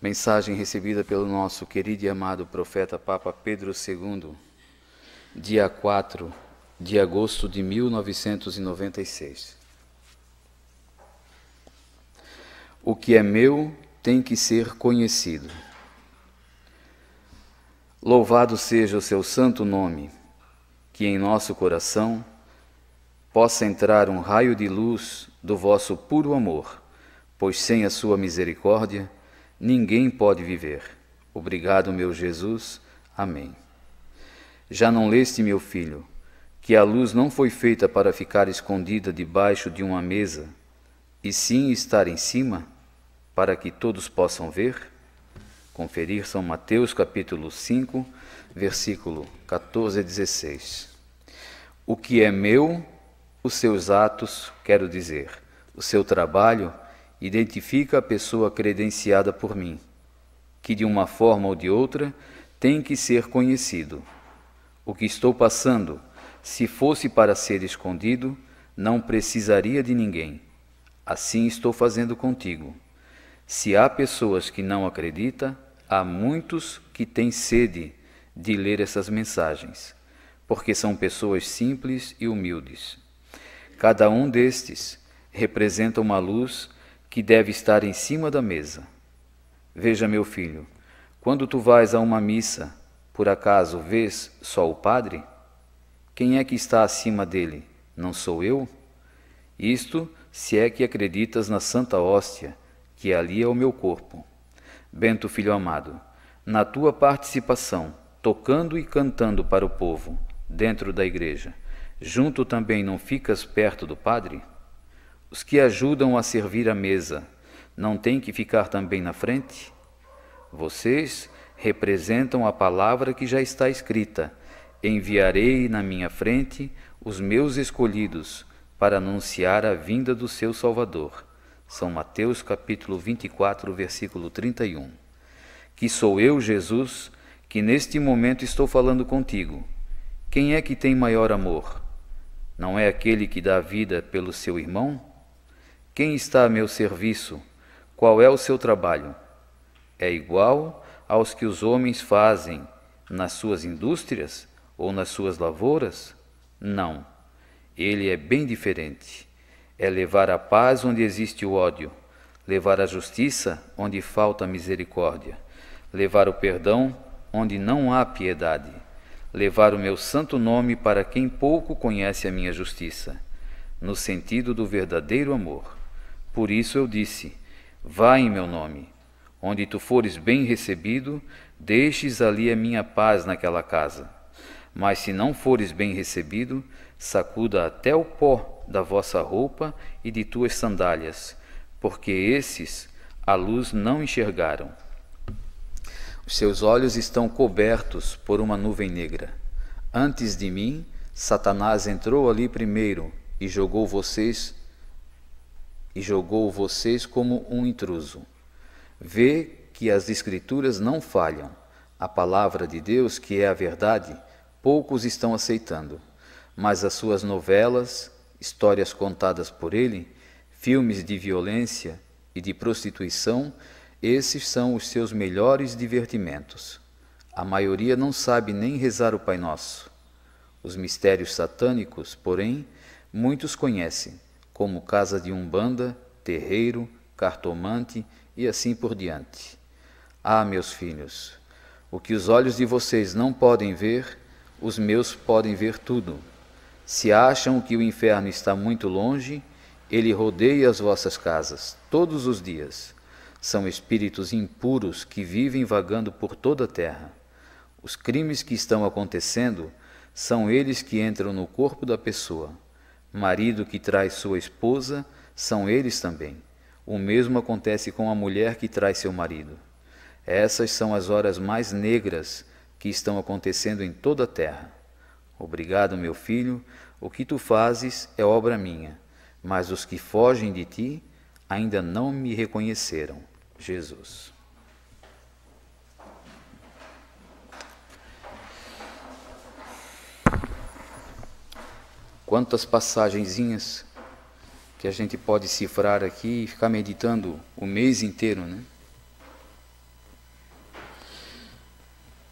Mensagem recebida pelo nosso querido e amado profeta Papa Pedro II, dia 4 de agosto de 1996. O que é meu tem que ser conhecido. Louvado seja o seu santo nome, que em nosso coração possa entrar um raio de luz do vosso puro amor, pois sem a sua misericórdia ninguém pode viver. Obrigado, meu Jesus. Amém. Já não leste, meu filho, que a luz não foi feita para ficar escondida debaixo de uma mesa, e sim estar em cima, para que todos possam ver? Conferir São Mateus capítulo 5, versículo 14 a 16. O que é meu, os seus atos, quero dizer, o seu trabalho, identifica a pessoa credenciada por mim, que de uma forma ou de outra tem que ser conhecido. O que estou passando, se fosse para ser escondido, não precisaria de ninguém. Assim estou fazendo contigo. Se há pessoas que não acreditam, há muitos que têm sede de ler essas mensagens, porque são pessoas simples e humildes. Cada um destes representa uma luz que deve estar em cima da mesa. Veja, meu filho, quando tu vais a uma missa, por acaso vês só o padre? Quem é que está acima dele? Não sou eu? Isto se é que acreditas na Santa Hóstia, que ali é o meu corpo. Bento, filho amado, na tua participação, tocando e cantando para o povo, dentro da igreja, junto também não ficas perto do Padre? os que ajudam a servir a mesa não têm que ficar também na frente? Vocês representam a palavra que já está escrita: Enviarei na minha frente os meus escolhidos para anunciar a vinda do seu Salvador. São Mateus capítulo 24, versículo 31. Que sou eu, Jesus, que neste momento estou falando contigo. Quem é que tem maior amor? Não é aquele que dá vida pelo seu irmão? Quem está a meu serviço? Qual é o seu trabalho? É igual aos que os homens fazem nas suas indústrias ou nas suas lavouras? Não. Ele é bem diferente. É levar a paz onde existe o ódio, levar a justiça onde falta a misericórdia, levar o perdão onde não há piedade, levar o meu santo nome para quem pouco conhece a minha justiça, no sentido do verdadeiro amor. Por isso eu disse: Vai em meu nome. Onde tu fores bem recebido, deixes ali a minha paz naquela casa. Mas se não fores bem recebido, sacuda até o pó da vossa roupa e de tuas sandálias, porque esses a luz não enxergaram. Os seus olhos estão cobertos por uma nuvem negra. Antes de mim, Satanás entrou ali primeiro e jogou vocês e jogou vocês como um intruso. Vê que as Escrituras não falham. A palavra de Deus, que é a verdade, poucos estão aceitando. Mas as suas novelas, histórias contadas por ele, filmes de violência e de prostituição, esses são os seus melhores divertimentos. A maioria não sabe nem rezar o Pai Nosso. Os mistérios satânicos, porém, muitos conhecem como casa de umbanda, terreiro, cartomante e assim por diante. Ah, meus filhos, o que os olhos de vocês não podem ver, os meus podem ver tudo. Se acham que o inferno está muito longe, ele rodeia as vossas casas todos os dias. São espíritos impuros que vivem vagando por toda a terra. Os crimes que estão acontecendo são eles que entram no corpo da pessoa marido que trai sua esposa, são eles também. O mesmo acontece com a mulher que trai seu marido. Essas são as horas mais negras que estão acontecendo em toda a terra. Obrigado, meu filho, o que tu fazes é obra minha, mas os que fogem de ti ainda não me reconheceram. Jesus. Quantas passagenzinhas que a gente pode cifrar aqui e ficar meditando o mês inteiro, né?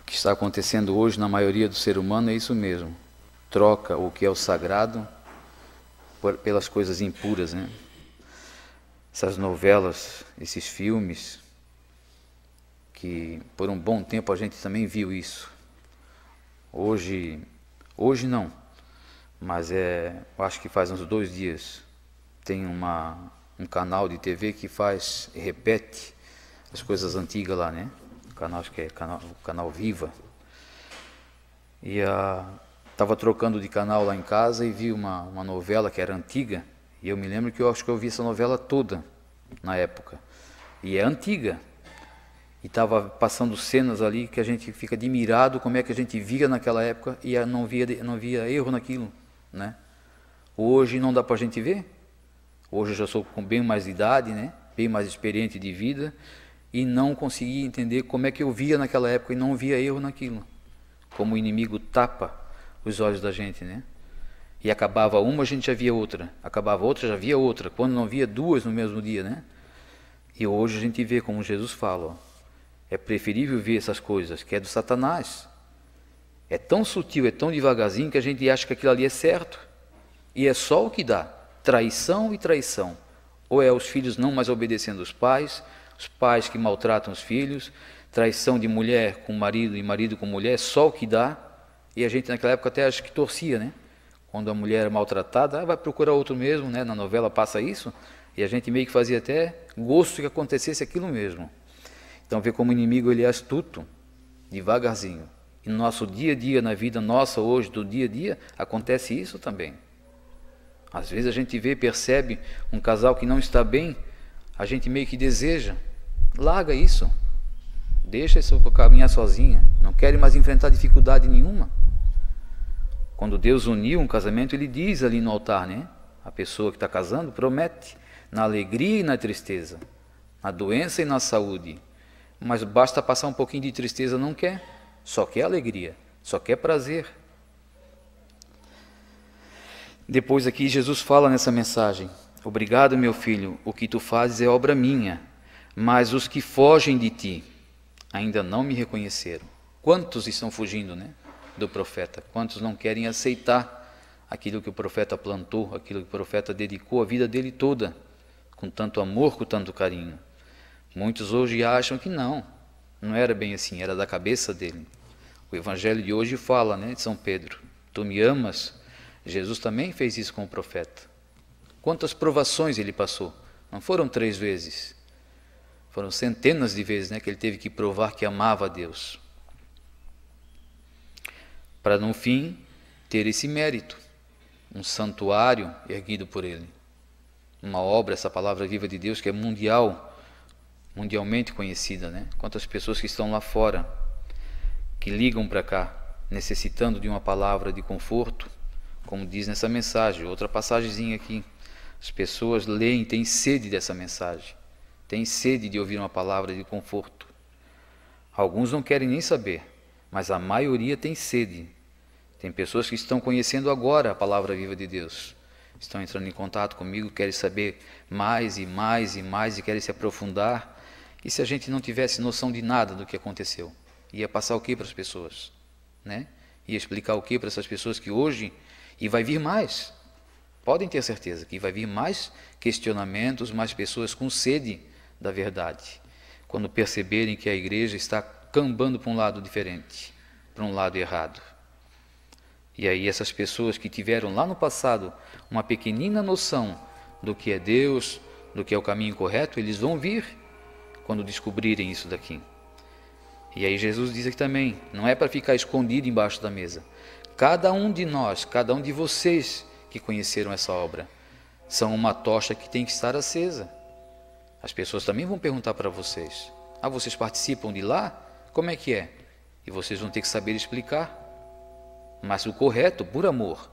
O que está acontecendo hoje na maioria do ser humano é isso mesmo. Troca o que é o sagrado por, pelas coisas impuras, né? Essas novelas, esses filmes, que por um bom tempo a gente também viu isso. Hoje, hoje não mas é, eu acho que faz uns dois dias, tem uma, um canal de TV que faz, repete as coisas antigas lá, né? O canal, acho que é canal, canal Viva. E a, ah, tava trocando de canal lá em casa e vi uma, uma novela que era antiga, e eu me lembro que eu acho que eu vi essa novela toda na época. E é antiga. E estava passando cenas ali que a gente fica admirado como é que a gente via naquela época e ah, não via, não via erro naquilo né? Hoje não dá para a gente ver. Hoje eu já sou com bem mais idade, né? Bem mais experiente de vida e não consegui entender como é que eu via naquela época e não via erro naquilo. Como o inimigo tapa os olhos da gente, né? E acabava uma, a gente já via outra. Acabava outra, já via outra. Quando não via duas no mesmo dia, né? E hoje a gente vê como Jesus fala, ó, é preferível ver essas coisas que é do Satanás é tão sutil, é tão devagarzinho que a gente acha que aquilo ali é certo. E é só o que dá: traição e traição. Ou é os filhos não mais obedecendo os pais, os pais que maltratam os filhos, traição de mulher com marido e marido com mulher, É só o que dá. E a gente naquela época até acha que torcia, né? Quando a mulher é maltratada, ah, vai procurar outro mesmo, né? Na novela passa isso. E a gente meio que fazia até gosto que acontecesse aquilo mesmo. Então vê como o inimigo ele é astuto, devagarzinho. E no nosso dia a dia, na vida nossa hoje, do dia a dia, acontece isso também. Às vezes a gente vê, percebe um casal que não está bem, a gente meio que deseja, larga isso, deixa isso caminhar sozinha, não quer mais enfrentar dificuldade nenhuma. Quando Deus uniu um casamento, Ele diz ali no altar, né? A pessoa que está casando promete na alegria e na tristeza, na doença e na saúde, mas basta passar um pouquinho de tristeza, não quer só quer alegria, só quer prazer. Depois aqui Jesus fala nessa mensagem: Obrigado, meu filho, o que tu fazes é obra minha, mas os que fogem de ti ainda não me reconheceram. Quantos estão fugindo, né, do profeta? Quantos não querem aceitar aquilo que o profeta plantou, aquilo que o profeta dedicou a vida dele toda, com tanto amor, com tanto carinho? Muitos hoje acham que não, não era bem assim, era da cabeça dele. O evangelho de hoje fala, né, de São Pedro: Tu me amas? Jesus também fez isso com o profeta. Quantas provações ele passou? Não foram três vezes. Foram centenas de vezes né, que ele teve que provar que amava a Deus. Para, no fim, ter esse mérito, um santuário erguido por ele. Uma obra, essa palavra viva de Deus, que é mundial, mundialmente conhecida. Né? Quantas pessoas que estão lá fora que ligam para cá necessitando de uma palavra de conforto, como diz nessa mensagem, outra passagemzinha aqui. As pessoas leem, têm sede dessa mensagem, têm sede de ouvir uma palavra de conforto. Alguns não querem nem saber, mas a maioria tem sede. Tem pessoas que estão conhecendo agora a palavra viva de Deus, estão entrando em contato comigo, querem saber mais e mais e mais e querem se aprofundar. E se a gente não tivesse noção de nada do que aconteceu? Ia passar o que para as pessoas? Né? Ia explicar o que para essas pessoas que hoje, e vai vir mais, podem ter certeza que vai vir mais questionamentos, mais pessoas com sede da verdade, quando perceberem que a igreja está cambando para um lado diferente, para um lado errado. E aí, essas pessoas que tiveram lá no passado uma pequenina noção do que é Deus, do que é o caminho correto, eles vão vir quando descobrirem isso daqui. E aí Jesus diz aqui também, não é para ficar escondido embaixo da mesa. Cada um de nós, cada um de vocês que conheceram essa obra, são uma tocha que tem que estar acesa. As pessoas também vão perguntar para vocês: "Ah, vocês participam de lá? Como é que é?" E vocês vão ter que saber explicar. Mas o correto, por amor,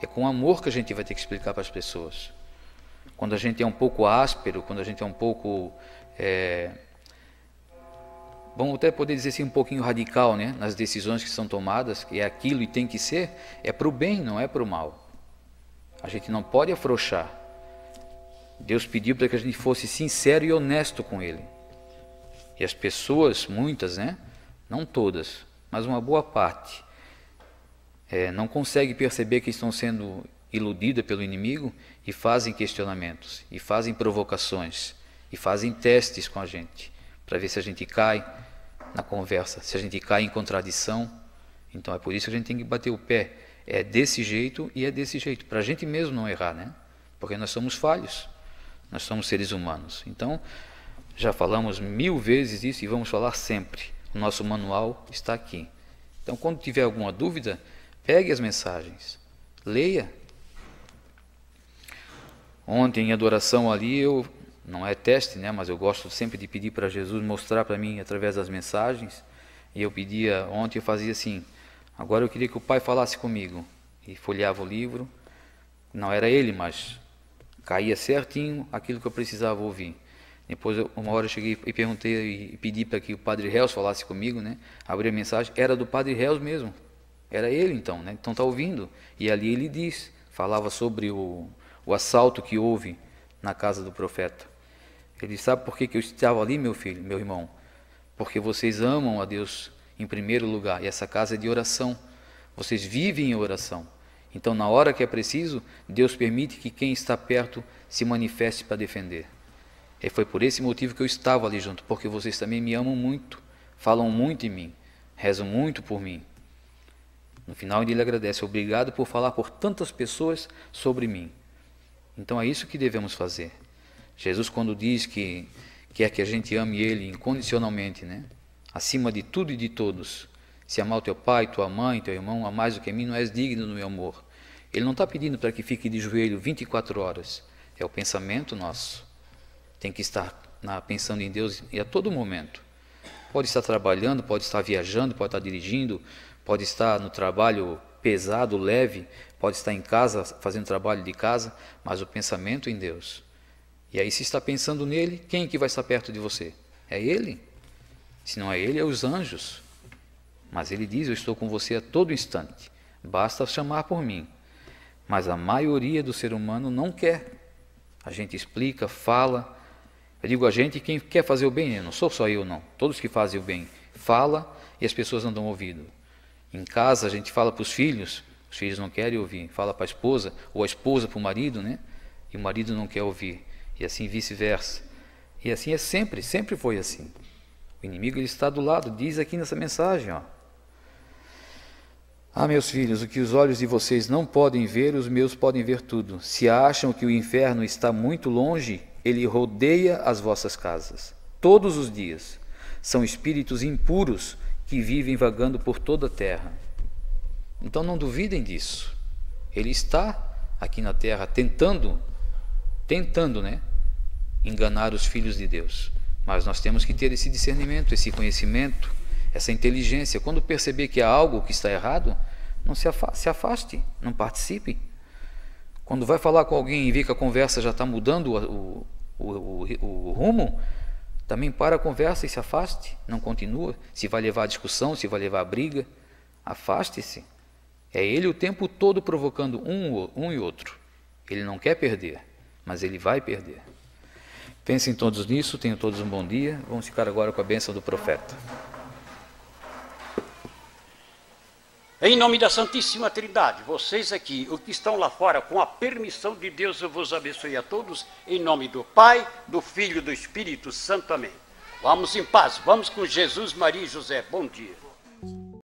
é com amor que a gente vai ter que explicar para as pessoas. Quando a gente é um pouco áspero, quando a gente é um pouco é, vamos até poder dizer assim, um pouquinho radical, né? Nas decisões que são tomadas, que é aquilo e tem que ser, é para o bem, não é para o mal. A gente não pode afrouxar. Deus pediu para que a gente fosse sincero e honesto com Ele. E as pessoas, muitas, né? Não todas, mas uma boa parte, é, não consegue perceber que estão sendo iludidas pelo inimigo e fazem questionamentos, e fazem provocações, e fazem testes com a gente, para ver se a gente cai, na conversa. Se a gente cai em contradição, então é por isso que a gente tem que bater o pé. É desse jeito e é desse jeito, para a gente mesmo não errar, né? Porque nós somos falhos, nós somos seres humanos. Então, já falamos mil vezes isso e vamos falar sempre. O nosso manual está aqui. Então, quando tiver alguma dúvida, pegue as mensagens, leia. Ontem, em adoração ali, eu não é teste, né? Mas eu gosto sempre de pedir para Jesus mostrar para mim através das mensagens. E eu pedia ontem eu fazia assim. Agora eu queria que o Pai falasse comigo e folheava o livro. Não era ele, mas caía certinho aquilo que eu precisava ouvir. Depois, uma hora eu cheguei e perguntei e pedi para que o Padre Hells falasse comigo, né? Abri a mensagem, era do Padre Hells mesmo. Era ele então, né? Então tá ouvindo. E ali ele diz, falava sobre o, o assalto que houve na casa do profeta. Ele disse: Sabe por que, que eu estava ali, meu filho, meu irmão? Porque vocês amam a Deus em primeiro lugar. E essa casa é de oração. Vocês vivem em oração. Então, na hora que é preciso, Deus permite que quem está perto se manifeste para defender. E foi por esse motivo que eu estava ali junto, porque vocês também me amam muito, falam muito em mim, rezam muito por mim. No final, ele agradece: Obrigado por falar por tantas pessoas sobre mim. Então, é isso que devemos fazer. Jesus quando diz que quer que a gente ame Ele incondicionalmente, né? acima de tudo e de todos, se amar o teu pai, tua mãe, teu irmão, a mais do que a mim, não és digno do meu amor. Ele não está pedindo para que fique de joelho 24 horas. É o pensamento nosso. Tem que estar na, pensando em Deus e a todo momento. Pode estar trabalhando, pode estar viajando, pode estar dirigindo, pode estar no trabalho pesado, leve, pode estar em casa fazendo trabalho de casa, mas o pensamento em Deus. E aí, se está pensando nele, quem que vai estar perto de você? É ele? Se não é ele, é os anjos. Mas ele diz: Eu estou com você a todo instante, basta chamar por mim. Mas a maioria do ser humano não quer. A gente explica, fala. Eu digo a gente, quem quer fazer o bem, não sou só eu, não. Todos que fazem o bem, fala e as pessoas não dão ouvido. Em casa a gente fala para os filhos, os filhos não querem ouvir. Fala para a esposa, ou a esposa para o marido, né? E o marido não quer ouvir e assim vice-versa. E assim é sempre, sempre foi assim. O inimigo ele está do lado, diz aqui nessa mensagem, ó. Ah, meus filhos, o que os olhos de vocês não podem ver, os meus podem ver tudo. Se acham que o inferno está muito longe, ele rodeia as vossas casas todos os dias. São espíritos impuros que vivem vagando por toda a terra. Então não duvidem disso. Ele está aqui na terra tentando, tentando, né, enganar os filhos de Deus. Mas nós temos que ter esse discernimento, esse conhecimento, essa inteligência. Quando perceber que há algo que está errado, não se afaste, se afaste não participe. Quando vai falar com alguém e vê que a conversa já está mudando o, o, o, o rumo, também para a conversa e se afaste, não continua. Se vai levar a discussão, se vai levar a briga, afaste-se. É ele o tempo todo provocando um, um e outro. Ele não quer perder, mas ele vai perder. Pensem todos nisso, tenham todos um bom dia. Vamos ficar agora com a bênção do profeta. Em nome da Santíssima Trindade, vocês aqui, os que estão lá fora, com a permissão de Deus, eu vos abençoe a todos, em nome do Pai, do Filho e do Espírito Santo. Amém. Vamos em paz, vamos com Jesus, Maria e José. Bom dia.